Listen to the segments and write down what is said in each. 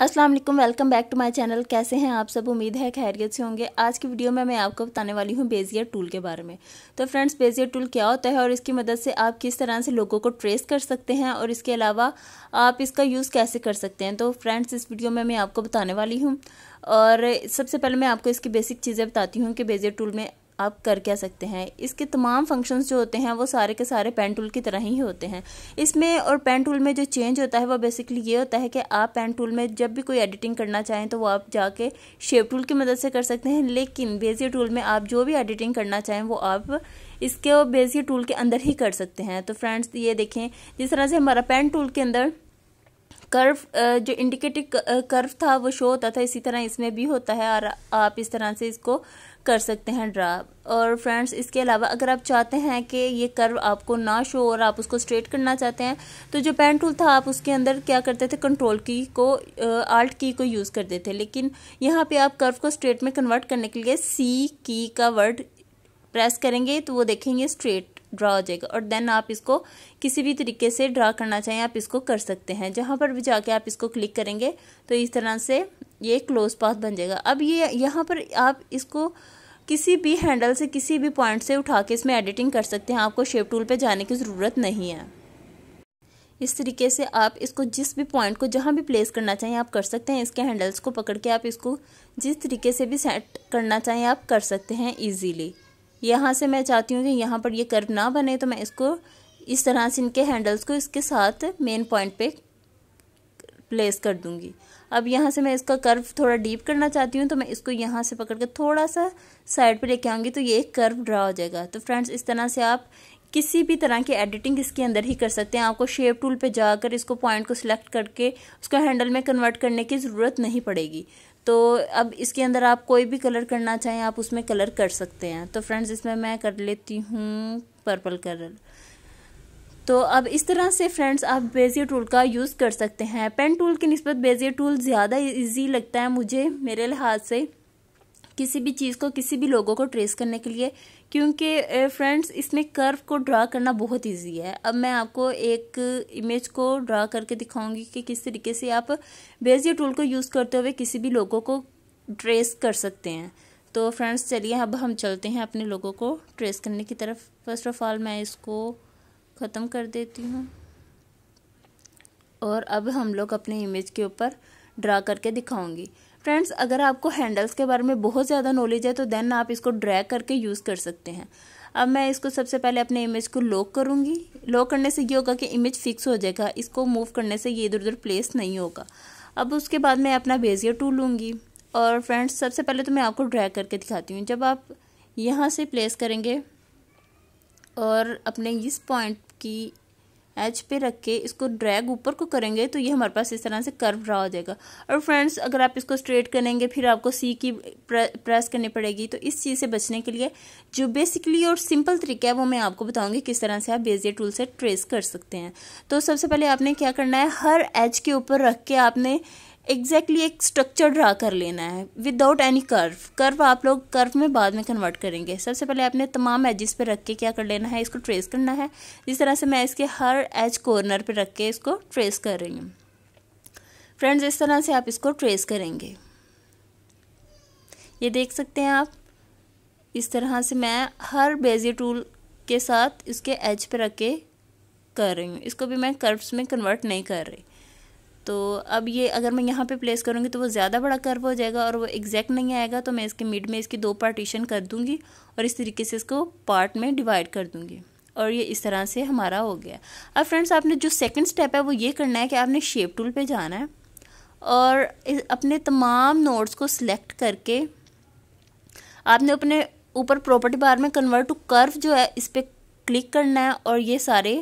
अस्सलाम वालेकुम welcome back to my channel कैसे हैं आप सब उम्मीद है खैरियत से होंगे आज की वीडियो में मैं आपको बताने वाली हूँ बेजियर टूल के बारे में तो फ्रेंड्स बेजियर टूल क्या होता है और इसकी मदद से आप किस तरह से लोगों को ट्रेस कर सकते हैं और इसके अलावा आप इसका यूज़ कैसे कर सकते हैं तो फ्रेंड्स इस वीडियो में मैं आपको बताने वाली हूँ और सबसे पहले मैं आपको इसकी बेसिक चीज़ें बताती हूँ कि बेजियर टूल में आप कर क्या सकते हैं इसके तमाम फंक्शंस जो होते हैं वो सारे के सारे पेन टूल की तरह ही होते हैं इसमें और पेन टूल में जो चेंज होता है वो बेसिकली ये होता है कि आप पेन टूल में जब भी कोई एडिटिंग करना चाहें तो वो आप जाके शेप टूल की मदद से कर सकते हैं लेकिन बेजियर टूल में आप जो भी एडिटिंग करना चाहें वो आप इसके बेसिक टूल के अंदर ही कर सकते हैं तो फ्रेंड्स ये देखें जिस तरह से हमारा पेन टूल के अंदर कर्व जो इंडिकेटिव कर्व था वो शो होता था इसी तरह इसमें भी होता है और आप इस तरह से इसको कर सकते हैं ड्रा और फ्रेंड्स इसके अलावा अगर आप चाहते हैं कि ये कर्व आपको ना शो और आप उसको स्ट्रेट करना चाहते हैं तो जो पेन टूल था आप उसके अंदर क्या करते थे कंट्रोल की को आल्ट की को यूज़ करते थे लेकिन यहाँ पे आप कर्व को स्ट्रेट में कन्वर्ट करने के लिए सी की का वर्ड प्रेस करेंगे तो वो देखेंगे स्ट्रेट ड्रा हो जाएगा और देन आप इसको किसी भी तरीके से ड्रा करना चाहें आप इसको कर सकते हैं जहाँ पर भी जाके आप इसको क्लिक करेंगे तो इस तरह से ये क्लोज पाथ बन जाएगा अब ये यहाँ पर आप इसको किसी भी हैंडल से किसी भी पॉइंट से उठा के इसमें एडिटिंग कर सकते हैं आपको शेप टूल पे जाने की ज़रूरत नहीं है इस तरीके से आप इसको जिस भी पॉइंट को जहाँ भी प्लेस करना चाहें आप कर सकते हैं इसके हैंडल्स को पकड़ के आप इसको जिस तरीके से भी सेट करना चाहें आप कर सकते हैं ईजीली यहाँ से मैं चाहती हूँ कि यहाँ पर ये कर्व ना बने तो मैं इसको इस तरह से इनके हैंडल्स को इसके साथ मेन पॉइंट पर प्लेस कर दूंगी अब यहाँ से मैं इसका कर्व थोड़ा डीप करना चाहती हूँ तो मैं इसको यहाँ से पकड़ कर थोड़ा सा साइड पे लेके आऊँगी तो ये एक कर्व ड्रा हो जाएगा तो फ्रेंड्स इस तरह से आप किसी भी तरह की एडिटिंग इसके अंदर ही कर सकते हैं आपको शेप टूल पे जाकर इसको पॉइंट को सिलेक्ट करके उसको हैंडल में कन्वर्ट करने की ज़रूरत नहीं पड़ेगी तो अब इसके अंदर आप कोई भी कलर करना चाहें आप उसमें कलर कर सकते हैं तो फ्रेंड्स इसमें मैं कर लेती हूँ पर्पल कलर तो अब इस तरह से फ्रेंड्स आप बेजियर टूल का यूज़ कर सकते हैं पेन टूल की नस्बत बेजियर टूल ज़्यादा इजी लगता है मुझे मेरे लिहाज से किसी भी चीज़ को किसी भी लोगों को ट्रेस करने के लिए क्योंकि फ्रेंड्स इसमें कर्व को ड्रा करना बहुत इजी है अब मैं आपको एक इमेज को ड्रा करके दिखाऊंगी कि किस तरीके से आप बेजियर टूल को यूज़ करते हुए किसी भी लोगों को ट्रेस कर सकते हैं तो फ्रेंड्स चलिए अब हम चलते हैं अपने लोगों को ट्रेस करने की तरफ फर्स्ट ऑफ ऑल मैं इसको ख़त्म कर देती हूँ और अब हम लोग अपने इमेज के ऊपर ड्रा करके दिखाऊंगी फ्रेंड्स अगर आपको हैंडल्स के बारे में बहुत ज़्यादा नॉलेज है तो देन आप इसको ड्रैग करके यूज़ कर सकते हैं अब मैं इसको सबसे पहले अपने इमेज को लॉक करूँगी लॉक करने से ये होगा कि इमेज फिक्स हो जाएगा इसको मूव करने से ये इधर उधर प्लेस नहीं होगा अब उसके बाद मैं अपना बेजियर टूल लूँगी और फ्रेंड्स सबसे पहले तो मैं आपको ड्रैग करके दिखाती हूँ जब आप यहाँ से प्लेस करेंगे और अपने इस पॉइंट की एच पे रख के इसको ड्रैग ऊपर को करेंगे तो ये हमारे पास इस तरह से कर्व रहा हो जाएगा और फ्रेंड्स अगर आप इसको स्ट्रेट करेंगे फिर आपको सी की प्रेस करनी पड़ेगी तो इस चीज़ से बचने के लिए जो बेसिकली और सिंपल तरीका है वो मैं आपको बताऊंगी किस तरह से आप बेजियर टूल से ट्रेस कर सकते हैं तो सबसे पहले आपने क्या करना है हर एच के ऊपर रख के आपने एग्जैक्टली exactly एक स्ट्रक्चर ड्रा कर लेना है विदाउट एनी कर्व कर्व आप लोग कर्व में बाद में कन्वर्ट करेंगे सबसे पहले आपने तमाम एजिस पर रख के क्या कर लेना है इसको ट्रेस करना है जिस तरह से मैं इसके हर एज कॉर्नर पर रख के इसको ट्रेस कर रही हूँ फ्रेंड्स इस तरह से आप इसको ट्रेस करेंगे ये देख सकते हैं आप इस तरह से मैं हर बेजी टूल के साथ इसके एज पर रख के कर रही हूँ इसको भी मैं कर्व्स में कन्वर्ट नहीं कर रही तो अब ये अगर मैं यहाँ पे प्लेस करूँगी तो वो ज़्यादा बड़ा कर्व हो जाएगा और वो एग्जैक्ट नहीं आएगा तो मैं इसके मिड में इसकी दो पार्टीशन कर दूँगी और इस तरीके से इसको पार्ट में डिवाइड कर दूँगी और ये इस तरह से हमारा हो गया अब फ्रेंड्स आपने जो सेकंड स्टेप है वो ये करना है कि आपने शेप टूल पे जाना है और अपने तमाम नोट्स को सिलेक्ट करके आपने अपने ऊपर प्रॉपर्टी बार में कन्वर्ट टू कर्व जो है इस पर क्लिक करना है और ये सारे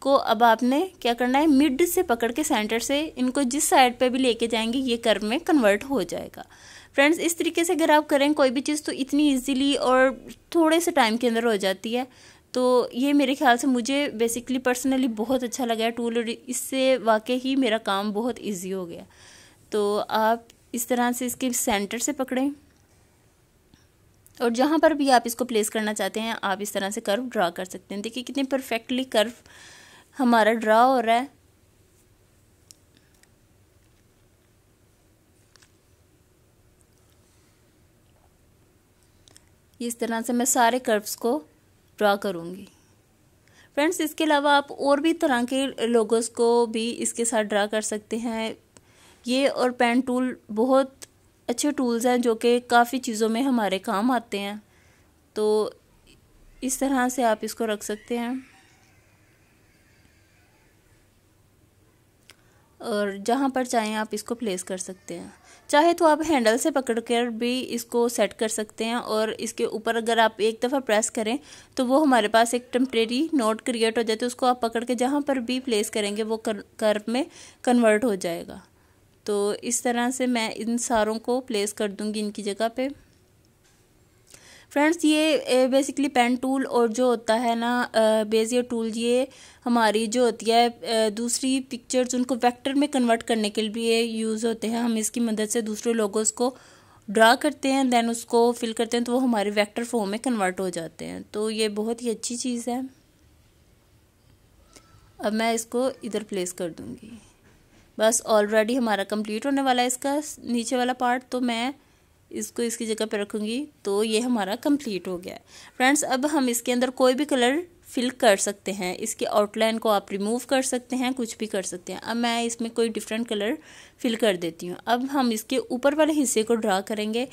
को अब आपने क्या करना है मिड से पकड़ के सेंटर से इनको जिस साइड पे भी लेके जाएंगे ये कर्व में कन्वर्ट हो जाएगा फ्रेंड्स इस तरीके से अगर आप करें कोई भी चीज़ तो इतनी इजीली और थोड़े से टाइम के अंदर हो जाती है तो ये मेरे ख्याल से मुझे बेसिकली पर्सनली बहुत अच्छा लगा है टूल और इससे वाकई ही मेरा काम बहुत ईजी हो गया तो आप इस तरह से इसके सेंटर से पकड़ें और जहाँ पर भी आप इसको प्लेस करना चाहते हैं आप इस तरह से कर्व ड्रा कर सकते हैं देखिए कितने परफेक्टली कर्व हमारा ड्रा हो रहा है इस तरह से मैं सारे कर्व्स को ड्रा करूँगी फ्रेंड्स इसके अलावा आप और भी तरह के लोगोस को भी इसके साथ ड्रा कर सकते हैं ये और पेन टूल बहुत अच्छे टूल्स हैं जो कि काफ़ी चीज़ों में हमारे काम आते हैं तो इस तरह से आप इसको रख सकते हैं और जहाँ पर चाहें आप इसको प्लेस कर सकते हैं चाहे तो आप हैंडल से पकड़ कर भी इसको सेट कर सकते हैं और इसके ऊपर अगर आप एक दफ़ा प्रेस करें तो वो हमारे पास एक टम्प्रेरी नोट क्रिएट हो जाती तो है उसको आप पकड़ के जहाँ पर भी प्लेस करेंगे वो कर, कर्व में कन्वर्ट हो जाएगा तो इस तरह से मैं इन सारों को प्लेस कर दूँगी इनकी जगह पर फ्रेंड्स ये बेसिकली पेन टूल और जो होता है ना बेजियर टूल ये हमारी जो होती है दूसरी पिक्चर्स उनको वेक्टर में कन्वर्ट करने के लिए यूज़ होते हैं हम इसकी मदद से दूसरे लोगों को ड्रा करते हैं देन उसको फिल करते हैं तो वो हमारे वेक्टर फॉर्म में कन्वर्ट हो जाते हैं तो ये बहुत ही अच्छी चीज़ है अब मैं इसको इधर प्लेस कर दूँगी बस ऑलरेडी हमारा कंप्लीट होने वाला है इसका नीचे वाला पार्ट तो मैं इसको इसकी जगह पर रखूँगी तो ये हमारा कंप्लीट हो गया फ्रेंड्स अब हम इसके अंदर कोई भी कलर फिल कर सकते हैं इसके आउटलाइन को आप रिमूव कर सकते हैं कुछ भी कर सकते हैं अब मैं इसमें कोई डिफरेंट कलर फिल कर देती हूँ अब हम इसके ऊपर वाले हिस्से को ड्रा करेंगे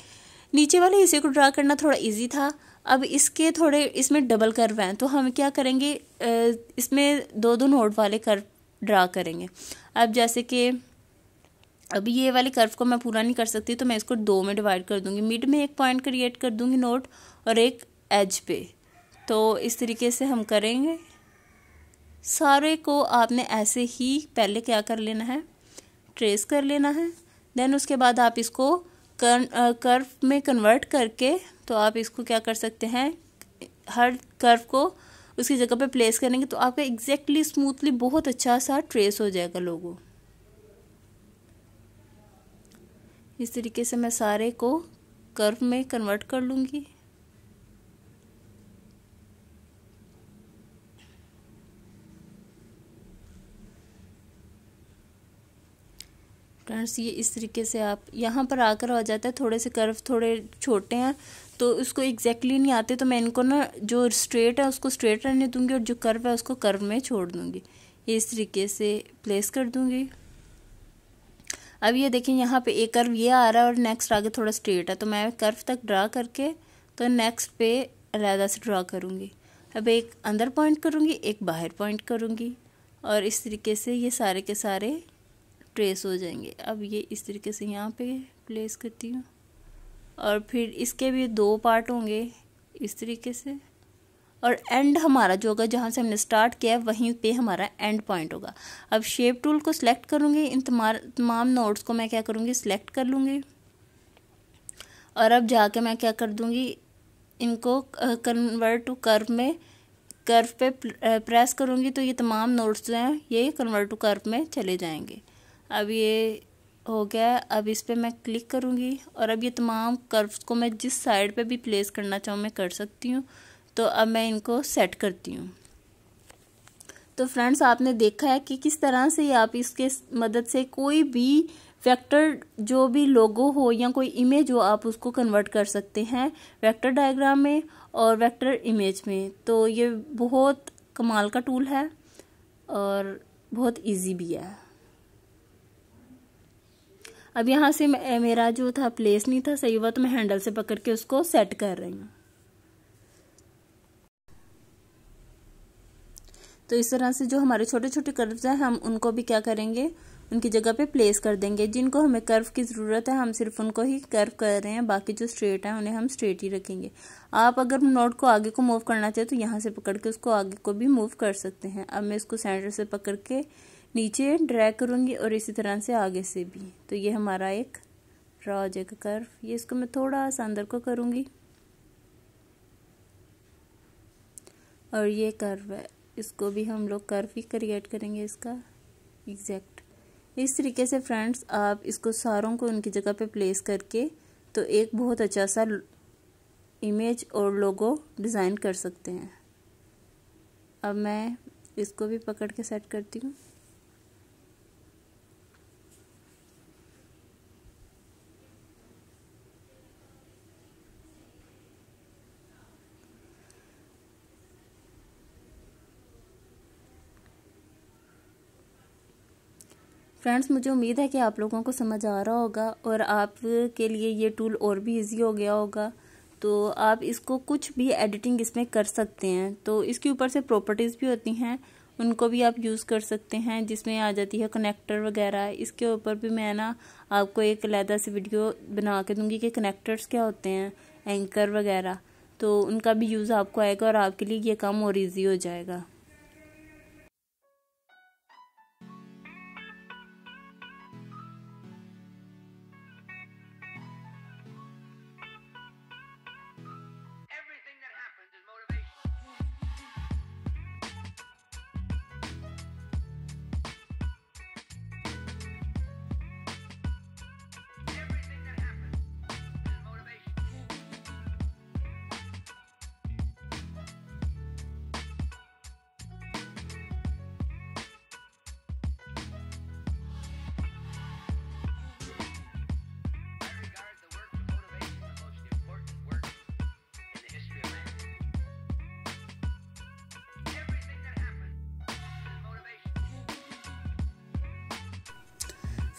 नीचे वाले हिस्से को ड्रा करना थोड़ा ईजी था अब इसके थोड़े इसमें डबल कर्व हैं तो हम क्या करेंगे इसमें दो दो नोट वाले कर्व ड्रा करेंगे अब जैसे कि अभी ये वाले कर्व को मैं पूरा नहीं कर सकती तो मैं इसको दो में डिवाइड कर दूंगी मिड में एक पॉइंट क्रिएट कर दूंगी नोट और एक एज पे तो इस तरीके से हम करेंगे सारे को आपने ऐसे ही पहले क्या कर लेना है ट्रेस कर लेना है देन उसके बाद आप इसको कर, कर्व में कन्वर्ट करके तो आप इसको क्या कर सकते हैं हर कर्व को उसकी जगह पे प्लेस करेंगे तो आपका एग्जैक्टली स्मूथली बहुत अच्छा सा ट्रेस हो जाएगा लोगों इस तरीके से मैं सारे को कर्व में कन्वर्ट कर लूँगी फ्रेंड्स ये इस तरीके से आप यहाँ पर आकर हो जाता है थोड़े से कर्व थोड़े छोटे हैं तो उसको एग्जैक्टली नहीं आते तो मैं इनको ना जो स्ट्रेट है उसको स्ट्रेट रहने दूँगी और जो कर्व है उसको कर्व में छोड़ दूँगी ये इस तरीके से प्लेस कर दूँगी अब ये देखें यहाँ पे एक कर्व ये आ रहा है और नेक्स्ट आगे थोड़ा स्ट्रेट है तो मैं कर्व तक ड्रा करके तो नेक्स्ट पे अलहदा से ड्रा करूँगी अब एक अंदर पॉइंट करूँगी एक बाहर पॉइंट करूँगी और इस तरीके से ये सारे के सारे ट्रेस हो जाएंगे अब ये इस तरीके से यहाँ पे प्लेस करती हूँ और फिर इसके भी दो पार्ट होंगे इस तरीके से और एंड हमारा जो होगा जहाँ से हमने स्टार्ट किया है वहीं पे हमारा एंड पॉइंट होगा अब शेप टूल को सिलेक्ट करूँगी इन तमाम नोट्स को मैं क्या करूँगी सिलेक्ट कर लूँगी और अब जाके मैं क्या कर दूँगी इनको कन्वर्ट टू कर्व में कर्व पे प्रेस करूँगी तो ये तमाम नोट्स जो हैं ये कन्वर्ट टू कर्व में चले जाएंगे अब ये हो गया अब इस पर मैं क्लिक करूँगी और अब ये तमाम कर्व्स को मैं जिस साइड पे भी प्लेस करना चाहूँ मैं कर सकती हूँ तो अब मैं इनको सेट करती हूँ तो फ्रेंड्स आपने देखा है कि किस तरह से आप इसके मदद से कोई भी वेक्टर जो भी लोगो हो या कोई इमेज हो आप उसको कन्वर्ट कर सकते हैं वेक्टर डायग्राम में और वेक्टर इमेज में तो ये बहुत कमाल का टूल है और बहुत इजी भी है अब यहाँ से मेरा जो था प्लेस नहीं था सही हुआ तो मैं हैंडल से पकड़ के उसको सेट कर रही हूँ तो इस तरह से जो हमारे छोटे छोटे कर्व्स हैं हम उनको भी क्या करेंगे उनकी जगह पे प्लेस कर देंगे जिनको हमें कर्व की ज़रूरत है हम सिर्फ उनको ही कर्व कर रहे हैं बाकी जो स्ट्रेट हैं उन्हें हम स्ट्रेट ही रखेंगे आप अगर नोट को आगे को मूव करना चाहें तो यहाँ से पकड़ के उसको आगे को भी मूव कर सकते हैं अब मैं इसको सेंटर से पकड़ के नीचे ड्रैग करूँगी और इसी तरह से आगे से भी तो ये हमारा एक रॉज हो जाएगा कर्व ये इसको मैं थोड़ा सा अंदर को करूँगी और ये कर्व है इसको भी हम लोग कर्व ही क्रिएट करेंगे इसका एग्जैक्ट इस तरीके से फ्रेंड्स आप इसको सारों को उनकी जगह पे प्लेस करके तो एक बहुत अच्छा सा इमेज और लोगो डिज़ाइन कर सकते हैं अब मैं इसको भी पकड़ के सेट करती हूँ फ्रेंड्स मुझे उम्मीद है कि आप लोगों को समझ आ रहा होगा और आपके लिए ये टूल और भी इजी हो गया होगा तो आप इसको कुछ भी एडिटिंग इसमें कर सकते हैं तो इसके ऊपर से प्रॉपर्टीज़ भी होती हैं उनको भी आप यूज़ कर सकते हैं जिसमें आ जाती है कनेक्टर वगैरह इसके ऊपर भी मैं ना आपको एक अलहदा से वीडियो बना के दूँगी कि कनेक्टर्स क्या होते हैं एंकर वगैरह तो उनका भी यूज़ आपको आएगा और आपके लिए ये काम और ईजी हो जाएगा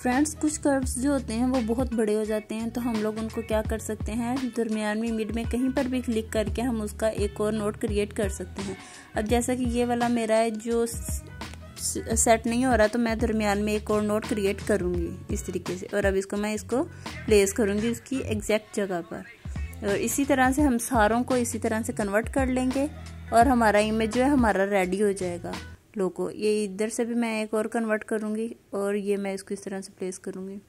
फ्रेंड्स कुछ कर्व्स जो होते हैं वो बहुत बड़े हो जाते हैं तो हम लोग उनको क्या कर सकते हैं दरमियान में मिड में कहीं पर भी क्लिक करके हम उसका एक और नोट क्रिएट कर सकते हैं अब जैसा कि ये वाला मेरा है जो सेट नहीं हो रहा तो मैं दरमियान में एक और नोट क्रिएट करूँगी इस तरीके से और अब इसको मैं इसको प्लेस करूँगी उसकी एग्जैक्ट जगह पर और इसी तरह से हम सारों को इसी तरह से कन्वर्ट कर लेंगे और हमारा इमेज जो है हमारा रेडी हो जाएगा लो को ये इधर से भी मैं एक और कन्वर्ट करूँगी और ये मैं इसको इस तरह से प्लेस करूँगी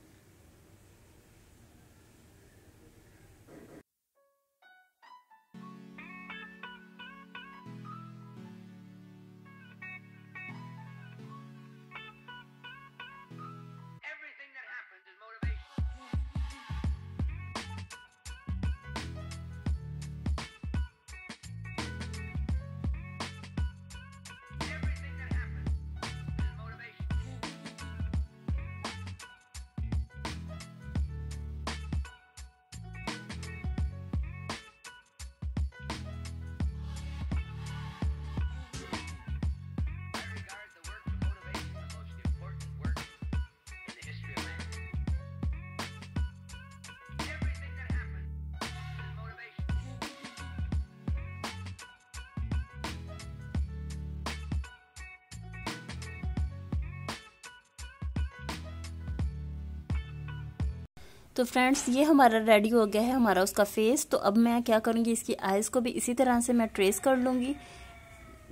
तो फ्रेंड्स ये हमारा रेडी हो गया है हमारा उसका फेस तो अब मैं क्या करूँगी इसकी आइज़ को भी इसी तरह से मैं ट्रेस कर लूँगी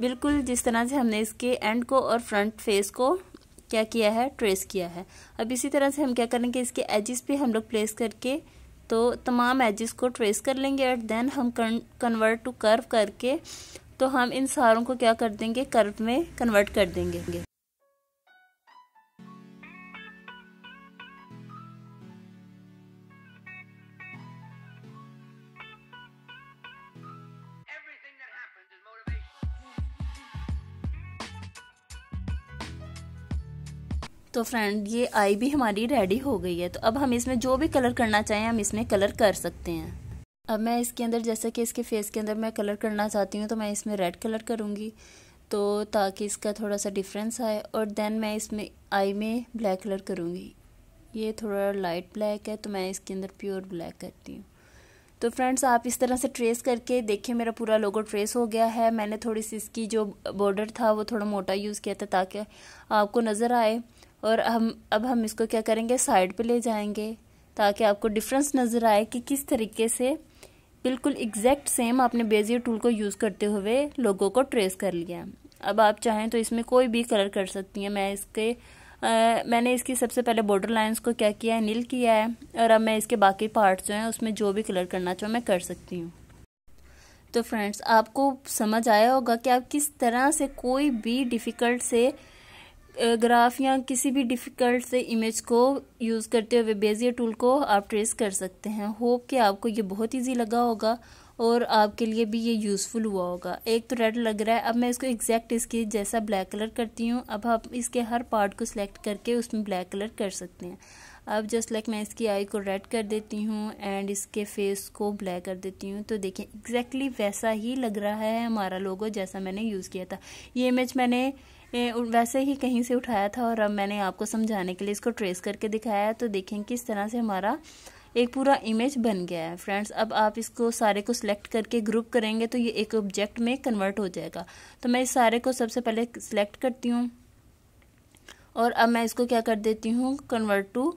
बिल्कुल जिस तरह से हमने इसके एंड को और फ्रंट फेस को क्या किया है ट्रेस किया है अब इसी तरह से हम क्या करेंगे इसके एजिस पे हम लोग प्लेस करके तो तमाम एजिस को ट्रेस कर लेंगे एंड देन हम कन्वर्ट टू कर्व करके तो हम इन सारों को क्या कर देंगे कर्व में कन्वर्ट कर देंगे तो फ्रेंड ये आई भी हमारी रेडी हो गई है तो अब हम इसमें जो भी कलर करना चाहें हम इसमें कलर कर सकते हैं अब मैं इसके अंदर जैसा कि इसके फेस के अंदर मैं कलर करना चाहती हूँ तो मैं इसमें रेड कलर करूँगी तो ताकि इसका थोड़ा सा डिफरेंस आए और देन मैं इसमें आई में ब्लैक कलर करूँगी ये थोड़ा लाइट ब्लैक है तो मैं इसके अंदर प्योर ब्लैक करती हूँ तो फ्रेंड्स आप इस तरह से ट्रेस करके देखिए मेरा पूरा लोगो ट्रेस हो गया है मैंने थोड़ी सी इसकी जो बॉर्डर था वो थोड़ा मोटा यूज़ किया था ताकि आपको नज़र आए और हम अब हम इसको क्या करेंगे साइड पे ले जाएंगे ताकि आपको डिफरेंस नज़र आए कि किस तरीके से बिल्कुल एग्जैक्ट सेम आपने बेजियर टूल को यूज़ करते हुए लोगों को ट्रेस कर लिया अब आप चाहें तो इसमें कोई भी कलर कर सकती हैं मैं इसके आ, मैंने इसकी सबसे पहले बॉर्डर लाइन्स को क्या किया है नील किया है और अब मैं इसके बाकी पार्ट्स जो हैं उसमें जो भी कलर करना चाहूँ मैं कर सकती हूँ तो फ्रेंड्स आपको समझ आया होगा कि आप किस तरह से कोई भी डिफ़िकल्ट से ग्राफ या किसी भी डिफ़िकल्ट से इमेज को यूज़ करते हुए बेजियर टूल को आप ट्रेस कर सकते हैं होप कि आपको ये बहुत इजी लगा होगा और आपके लिए भी ये यूज़फुल हुआ होगा एक तो रेड लग रहा है अब मैं इसको एग्जैक्ट इसके जैसा ब्लैक कलर करती हूँ अब आप इसके हर पार्ट को सिलेक्ट करके उसमें ब्लैक कलर कर सकते हैं अब जस्ट लाइक मैं इसकी आई को रेड कर देती हूँ एंड इसके फेस को ब्लैक कर देती हूँ तो देखें एग्जैक्टली वैसा ही लग रहा है हमारा लोगो जैसा मैंने यूज़ किया था ये इमेज मैंने वैसे ही कहीं से उठाया था और अब मैंने आपको समझाने के लिए इसको ट्रेस करके दिखाया है तो देखें किस तरह से हमारा एक पूरा इमेज बन गया है फ्रेंड्स अब आप इसको सारे को सिलेक्ट करके ग्रुप करेंगे तो ये एक ऑब्जेक्ट में कन्वर्ट हो जाएगा तो मैं इस सारे को सबसे पहले सिलेक्ट करती हूँ और अब मैं इसको क्या कर देती हूँ कन्वर्ट टू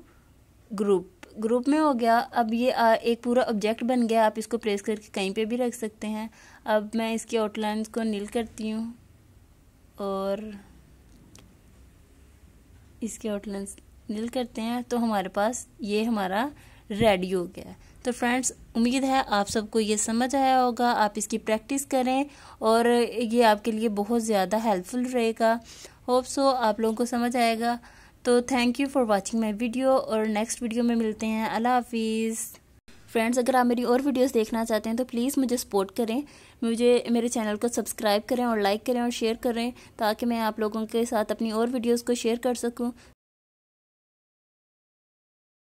ग्रुप ग्रुप में हो गया अब ये आ, एक पूरा ऑब्जेक्ट बन गया आप इसको प्रेस करके कहीं पे भी रख सकते हैं अब मैं इसकी आउटलाइंस को नील करती हूँ और इसके आउटलाइन नील करते हैं तो हमारे पास ये हमारा रेडी हो गया तो फ्रेंड्स उम्मीद है आप सबको ये समझ आया होगा आप इसकी प्रैक्टिस करें और ये आपके लिए बहुत ज़्यादा हेल्पफुल रहेगा होप सो आप लोगों को समझ आएगा तो thank you for watching my video और नेक्स्ट वीडियो में मिलते हैं अल्लाह हाफिज़ फ्रेंड्स अगर आप मेरी और वीडियोस देखना चाहते हैं तो प्लीज़ मुझे सपोर्ट करें मुझे मेरे चैनल को सब्सक्राइब करें और लाइक करें और शेयर करें ताकि मैं आप लोगों के साथ अपनी और वीडियोज़ को शेयर कर सकूँ